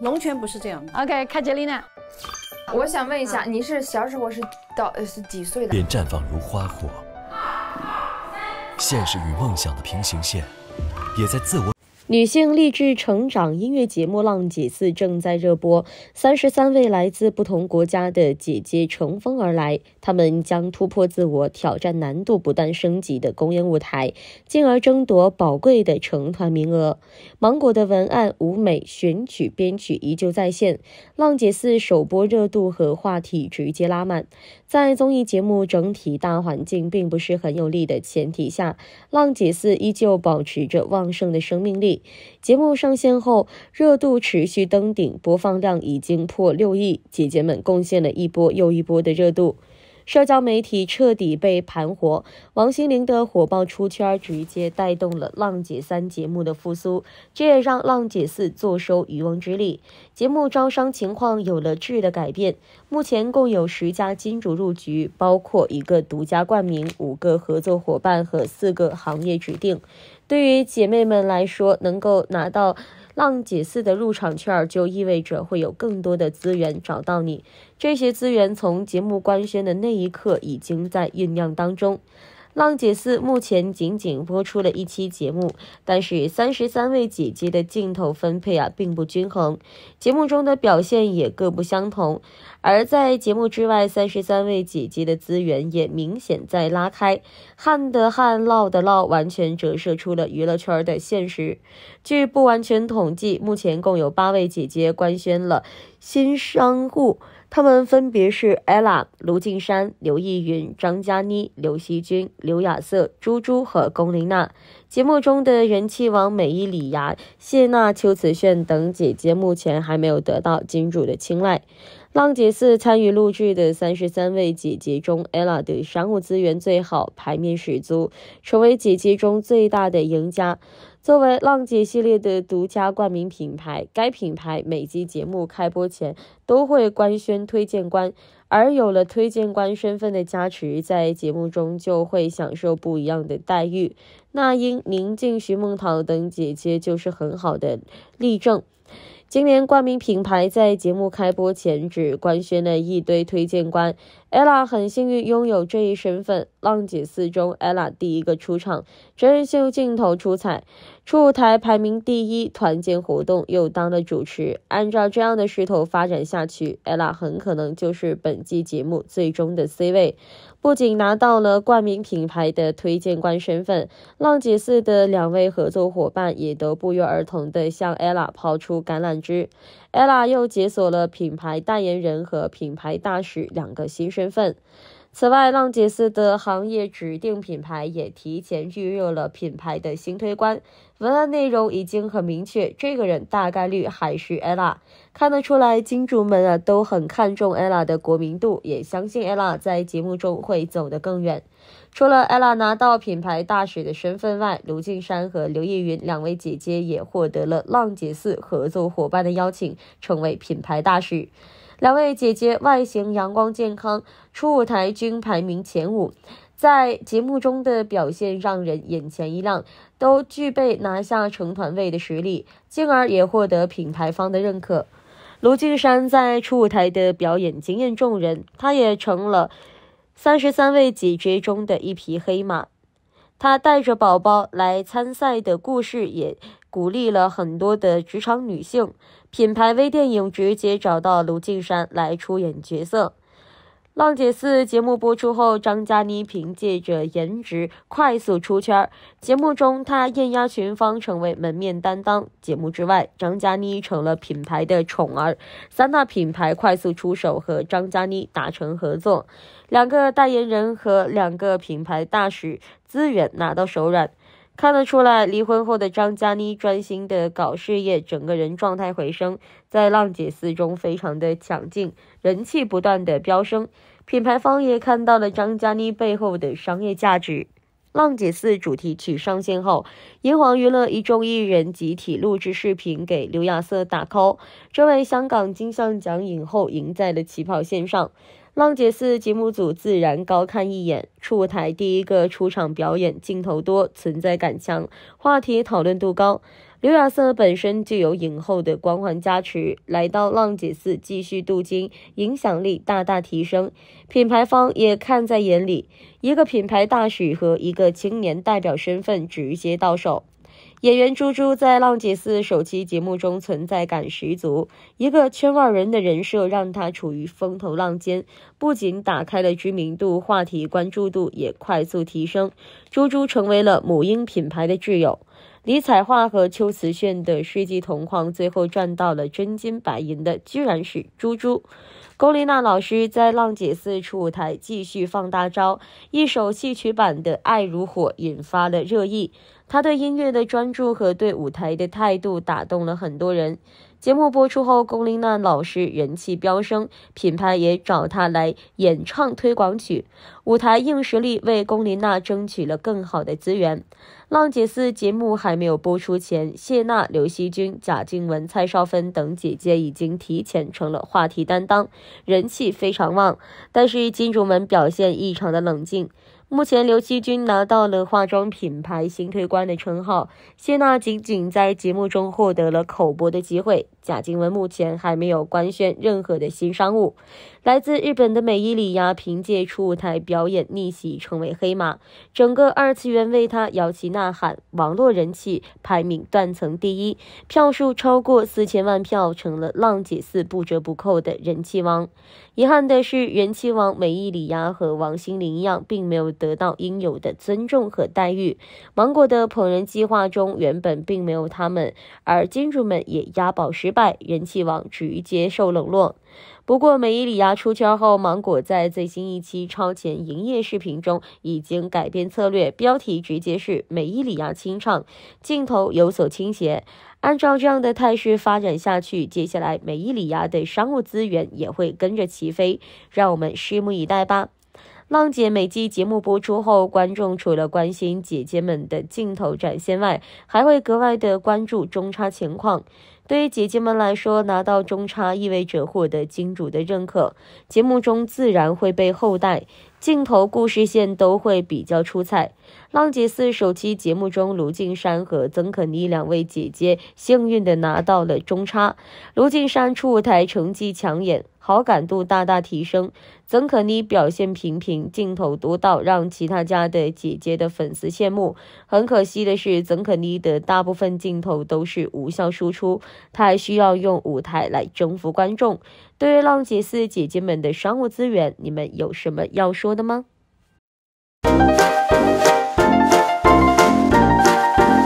龙泉不是这样的。OK，卡杰丽娜，我想问一下，你是小时候是到是几岁的？便绽放如花火，现实与梦想的平行线，也在自我。女性励志成长音乐节目《浪姐四》正在热播，三十三位来自不同国家的姐姐乘风而来，她们将突破自我，挑战难度不断升级的公演舞台，进而争夺宝贵的成团名额。芒果的文案、舞美、选曲、编曲依旧在线，《浪姐四》首播热度和话题直接拉满。在综艺节目整体大环境并不是很有利的前提下，浪姐四依旧保持着旺盛的生命力。节目上线后，热度持续登顶，播放量已经破六亿，姐姐们贡献了一波又一波的热度。社交媒体彻底被盘活，王心凌的火爆出圈直接带动了《浪姐三》节目的复苏，这也让《浪姐四》坐收渔翁之利。节目招商情况有了质的改变，目前共有十家金主入局，包括一个独家冠名、五个合作伙伴和四个行业指定。对于姐妹们来说，能够拿到。浪姐四的入场券就意味着会有更多的资源找到你，这些资源从节目官宣的那一刻已经在酝酿当中。浪姐四目前仅仅播出了一期节目，但是三十三位姐姐的镜头分配啊并不均衡，节目中的表现也各不相同。而在节目之外，三十三位姐姐的资源也明显在拉开，旱的旱，涝的涝，完全折射出了娱乐圈的现实。据不完全统计，目前共有八位姐姐官宣了新商户。他们分别是 ella、卢靖姗、刘亦云、张嘉倪、刘惜君、刘雅瑟、朱珠和龚琳娜。节目中的人气王美依礼雅、谢娜、邱紫炫等姐姐目前还没有得到金主的青睐。浪姐四参与录制的三十三位姐姐中，ella 的商务资源最好，牌面十足，成为姐姐中最大的赢家。作为浪姐系列的独家冠名品牌，该品牌每集节目开播前都会官宣推荐官，而有了推荐官身份的加持，在节目中就会享受不一样的待遇。那英、宁静、徐梦桃等姐姐就是很好的例证。今年冠名品牌在节目开播前只官宣了一堆推荐官。ella 很幸运拥有这一身份，浪姐四中 ella 第一个出场，真人秀镜头出彩，出舞台排名第一，团建活动又当了主持，按照这样的势头发展下去，ella 很可能就是本季节目最终的 C 位，不仅拿到了冠名品牌的推荐官身份，浪姐四的两位合作伙伴也都不约而同的向 ella 抛出橄榄枝。ella 又解锁了品牌代言人和品牌大使两个新身份。此外，浪姐斯的行业指定品牌也提前预热了品牌的新推官，文案内容已经很明确，这个人大概率还是 ella。看得出来，金主们啊都很看重 ella 的国民度，也相信 ella 在节目中会走得更远。除了 ella 拿到品牌大使的身份外，卢敬山和刘烨云两位姐姐也获得了浪姐四合作伙伴的邀请，成为品牌大使。两位姐姐外形阳光健康，初舞台均排名前五，在节目中的表现让人眼前一亮，都具备拿下成团位的实力，进而也获得品牌方的认可。卢敬山在初舞台的表演惊艳众人，他也成了。三十三位姐姐中的一匹黑马，她带着宝宝来参赛的故事也鼓励了很多的职场女性。品牌微电影直接找到卢靖姗来出演角色。《浪姐四》节目播出后，张嘉倪凭借着颜值快速出圈。节目中，她艳压群芳，成为门面担当。节目之外，张嘉倪成了品牌的宠儿，三大品牌快速出手和张嘉倪达成合作，两个代言人和两个品牌大使资源拿到手软。看得出来，离婚后的张嘉倪专心的搞事业，整个人状态回升，在《浪姐四》中非常的抢镜，人气不断的飙升。品牌方也看到了张嘉倪背后的商业价值，《浪姐四》主题曲上线后，英皇娱乐一众艺人集体录制视频给刘亚瑟打 call，这位香港金像奖影后赢在了起跑线上。浪姐四节目组自然高看一眼，出台第一个出场表演，镜头多，存在感强，话题讨论度高。刘亚瑟本身就有影后的光环加持，来到浪姐四继续镀金，影响力大大提升。品牌方也看在眼里，一个品牌大使和一个青年代表身份直接到手。演员猪猪在《浪姐四》首期节目中存在感十足，一个圈外人的人设让他处于风头浪尖，不仅打开了知名度，话题关注度也快速提升，猪猪成为了母婴品牌的挚友。李彩桦和邱瓷炫的世纪同框，最后赚到了真金白银的，居然是猪猪。龚琳娜老师在《浪姐四》出舞台，继续放大招，一首戏曲版的《爱如火》引发了热议。她对音乐的专注和对舞台的态度，打动了很多人。节目播出后，龚琳娜老师人气飙升，品牌也找她来演唱推广曲。舞台硬实力为龚琳娜争取了更好的资源。《浪姐四》节目还没有播出前，谢娜、刘惜君、贾静雯、蔡少芬等姐姐已经提前成了话题担当，人气非常旺。但是金主们表现异常的冷静。目前，刘惜君拿到了化妆品牌新推官的称号，谢娜仅仅在节目中获得了口播的机会，贾静雯目前还没有官宣任何的新商务。来自日本的美依礼芽凭借初舞台表演逆袭成为黑马，整个二次元为她摇旗呐喊，网络人气排名断层第一，票数超过四千万票，成了浪姐四不折不扣的人气王。遗憾的是，人气王美依礼芽和王心凌一样，并没有。得到应有的尊重和待遇。芒果的捧人计划中原本并没有他们，而金主们也押宝失败，人气王直接受冷落。不过，梅伊里亚出圈后，芒果在最新一期超前营业视频中已经改变策略，标题直接是梅伊里亚清唱，镜头有所倾斜。按照这样的态势发展下去，接下来梅伊里亚的商务资源也会跟着起飞，让我们拭目以待吧。浪姐每季节目播出后，观众除了关心姐姐们的镜头展现外，还会格外的关注中差情况。对于姐姐们来说，拿到中差意味着获得金主的认可，节目中自然会被厚待，镜头、故事线都会比较出彩。浪姐四首期节目中，卢靖姗和曾可妮两位姐姐幸运的拿到了中差，卢靖姗出舞台成绩抢眼。好感度大大提升，曾可妮表现平平，镜头多到让其他家的姐姐的粉丝羡慕。很可惜的是，曾可妮的大部分镜头都是无效输出，她还需要用舞台来征服观众。对于浪姐四姐姐们的商务资源，你们有什么要说的吗？